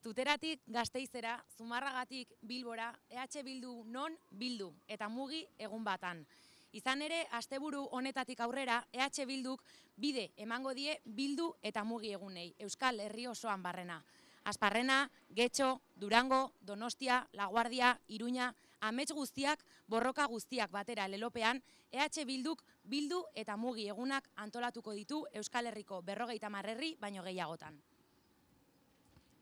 Tuteratik gazteizera, zumarragatik bilbora, EH Bildu non bildu eta mugi egun batan. Izan ere, asteburu honetatik aurrera, EH Bilduk bide emango die bildu eta mugi egunei, Euskal Herri osoan barrena. Azparrena, Getxo, Durango, Donostia, Laguardia, Iruña, amets guztiak, borroka guztiak batera lelopean, EH Bilduk bildu eta mugi egunak antolatuko ditu Euskal Herriko berrogeita marrerri baino gehiagotan.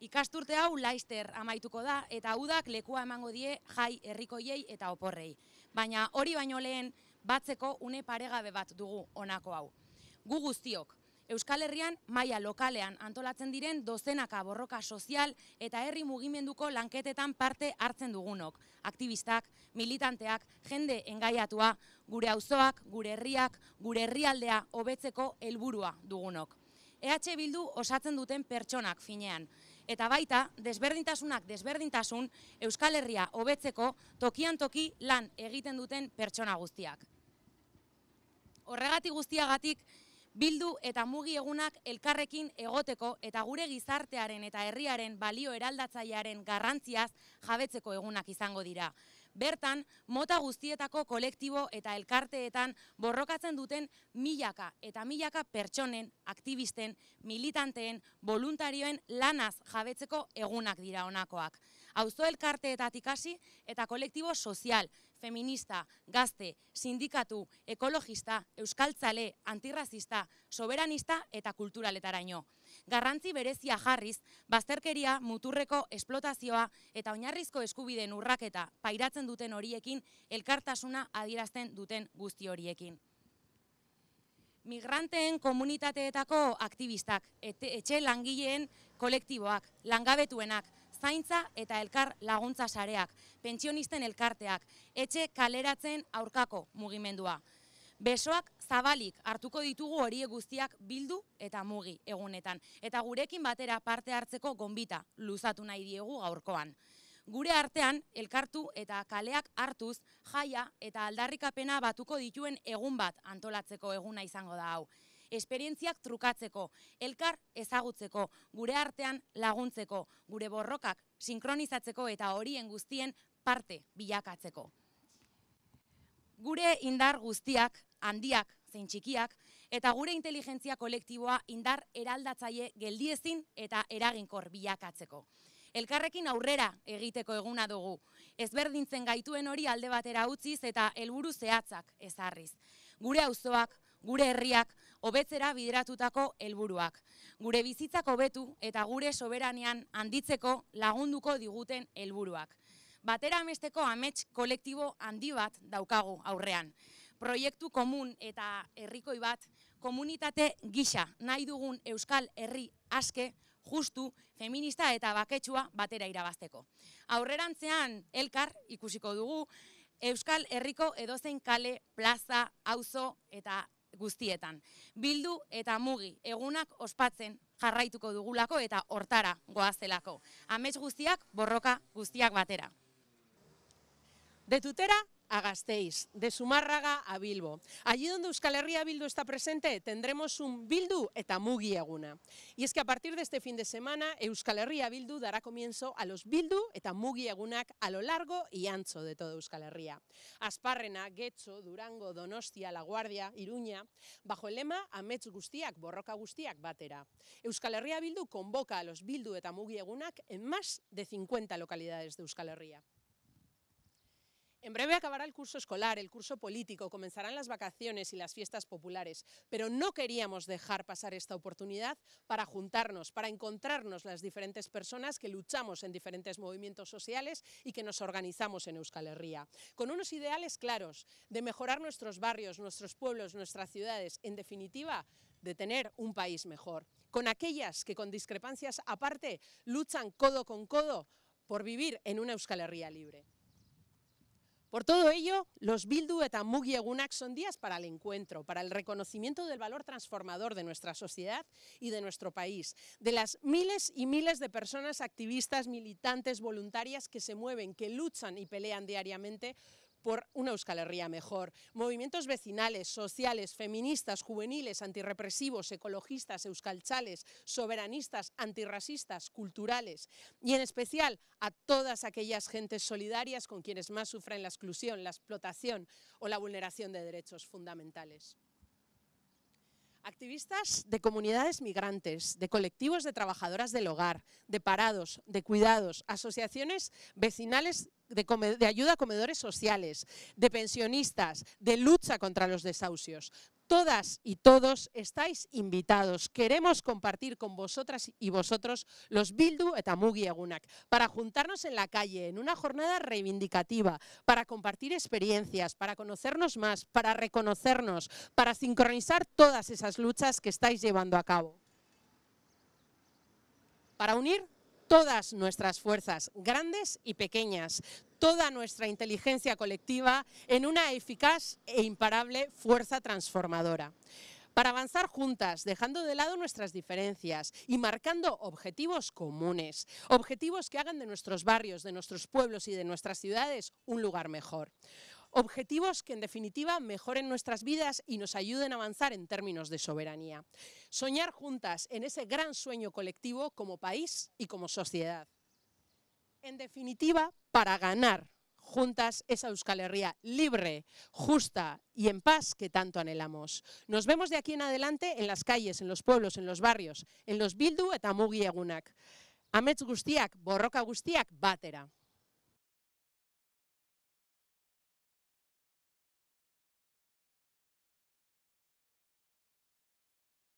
Ikasturte hau laister amaituko da eta udak lekua emango die jai herrikoiei eta oporrei. Baina hori baino lehen batzeko une paregabe bat dugu honako hau. Gu guztiok Euskal Herrian maila lokalean antolatzen diren dozenaka borroka sozial eta herri mugimenduko lanketetan parte hartzen dugunok. Aktibistak, militanteak, jende engaiatua, gure auzoak, gure herriak, gure herrialdea hobetzeko helburua dugunok. EH Bildu osatzen duten pertsonak finean. Eta baita desberdintasunak desberdintasun Euskal Herria hobetzeko tokian toki lan egiten duten pertsona guztiak. Horregatik guztiagatik bildu eta mugi egunak elkarrekin egoteko eta gure gizartearen eta herriaren balio eraldatzailearen garrantziaz jabetzeko egunak izango dira. Bertan, mota guztietako kolektibo eta elkarteetan borrokatzen duten milaka eta milaka pertsonen, aktivisten, militanteen, voluntarioen lanaz jabetzeko egunak dira honakoak. Auzo elkarteetatik hasi eta kolektibo sozial, feminista, gazte, sindikatu, ekologista, euskaltzale, antirrazista, soberanista eta kulturaletaraino. Garrantzi berezia jarriz, bazterkeria, muturreko, esplotazioa eta oinarrizko eskubideen urraketa pairatzen duten horiekin, elkartasuna adierazten duten guzti horiekin. Migranteen komunitateetako aktivistak, etxe langileen kolektiboak, langabetuenak, zaintza eta elkar laguntza sareak, pentsionisten elkarteak, etxe kaleratzen aurkako mugimendua. Besoak zabalik hartuko ditugu hori guztiak bildu eta mugi egunetan. Eta gurekin batera parte hartzeko gombita luzatu nahi diegu gaurkoan. Gure artean, elkartu eta kaleak hartuz, jaia eta aldarrikapena batuko dituen egun bat antolatzeko eguna izango da hau esperientziak trukatzeko, elkar ezagutzeko, gure artean laguntzeko, gure borrokak sinkronizatzeko eta horien guztien parte bilakatzeko. Gure indar guztiak, handiak, zein txikiak, eta gure inteligentzia kolektiboa indar eraldatzaile geldiezin eta eraginkor bilakatzeko. Elkarrekin aurrera egiteko eguna dugu, ezberdintzen gaituen hori alde batera utziz eta helburu zehatzak ezarriz. Gure auzoak, gure herriak hobetzera bideratutako helburuak. Gure bizitzak hobetu eta gure soberanean handitzeko lagunduko diguten helburuak. Batera amesteko amets kolektibo handi bat daukagu aurrean. Proiektu komun eta herrikoi bat komunitate gisa nahi dugun euskal herri aske justu feminista eta baketsua batera irabazteko. Aurrerantzean elkar ikusiko dugu Euskal Herriko edozein kale, plaza, auzo eta guztietan. Bildu eta mugi, egunak ospatzen jarraituko dugulako eta hortara goaztelako. Hamez guztiak, borroka guztiak batera. Detutera, a Gasteiz, de Sumárraga a Bilbo. Allí donde Euskal Herria Bildu está presente, tendremos un Bildu eta Mugi eguna. Y es que a partir de este fin de semana, Euskal Herria Bildu dará comienzo a los Bildu eta Mugi egunak a lo largo y ancho de toda Euskal Herria. Asparrena, Getxo, Durango, Donostia, La Guardia, Iruña, bajo el lema Amets guztiak, borroka guztiak Batera. Euskal Herria Bildu convoca a los Bildu eta Mugi egunak en más de 50 localidades de Euskal Herria. En breve acabará el curso escolar, el curso político, comenzarán las vacaciones y las fiestas populares, pero no queríamos dejar pasar esta oportunidad para juntarnos, para encontrarnos las diferentes personas que luchamos en diferentes movimientos sociales y que nos organizamos en Euskal Herria, con unos ideales claros de mejorar nuestros barrios, nuestros pueblos, nuestras ciudades, en definitiva, de tener un país mejor, con aquellas que con discrepancias aparte luchan codo con codo por vivir en una Euskal Herria libre. Por todo ello, los Bildu eta Mugi Egunak son días para el encuentro, para el reconocimiento del valor transformador de nuestra sociedad y de nuestro país, de las miles y miles de personas activistas, militantes, voluntarias que se mueven, que luchan y pelean diariamente por una Euskal Herria mejor. Movimientos vecinales, sociales, feministas, juveniles, antirrepresivos, ecologistas, euskalchales, soberanistas, antirracistas, culturales y en especial a todas aquellas gentes solidarias con quienes más sufren la exclusión, la explotación o la vulneración de derechos fundamentales. Activistas de comunidades migrantes, de colectivos de trabajadoras del hogar, de parados, de cuidados, asociaciones vecinales de, ayuda a comedores sociales, de pensionistas, de lucha contra los desahucios todas y todos estáis invitados. Queremos compartir con vosotras y vosotros los Bildu Etamugi Egunak para juntarnos en la calle, en una jornada reivindicativa, para compartir experiencias, para conocernos más, para reconocernos, para sincronizar todas esas luchas que estáis llevando a cabo. Para unir todas nuestras fuerzas, grandes y pequeñas, toda nuestra inteligencia colectiva en una eficaz e imparable fuerza transformadora para avanzar juntas, dejando de lado nuestras diferencias y marcando objetivos comunes, objetivos que hagan de nuestros barrios, de nuestros pueblos y de nuestras ciudades un lugar mejor. Objetivos que en definitiva mejoren nuestras vidas y nos ayuden a avanzar en términos de soberanía. Soñar juntas en ese gran sueño colectivo como país y como sociedad. En definitiva, para ganar juntas esa Euskal Herria libre, justa y en paz que tanto anhelamos. Nos vemos de aquí en adelante en las calles, en los pueblos, en los barrios, en los bildu etamugi y egunak. Amets gustiak, Borroca gustiak, batera.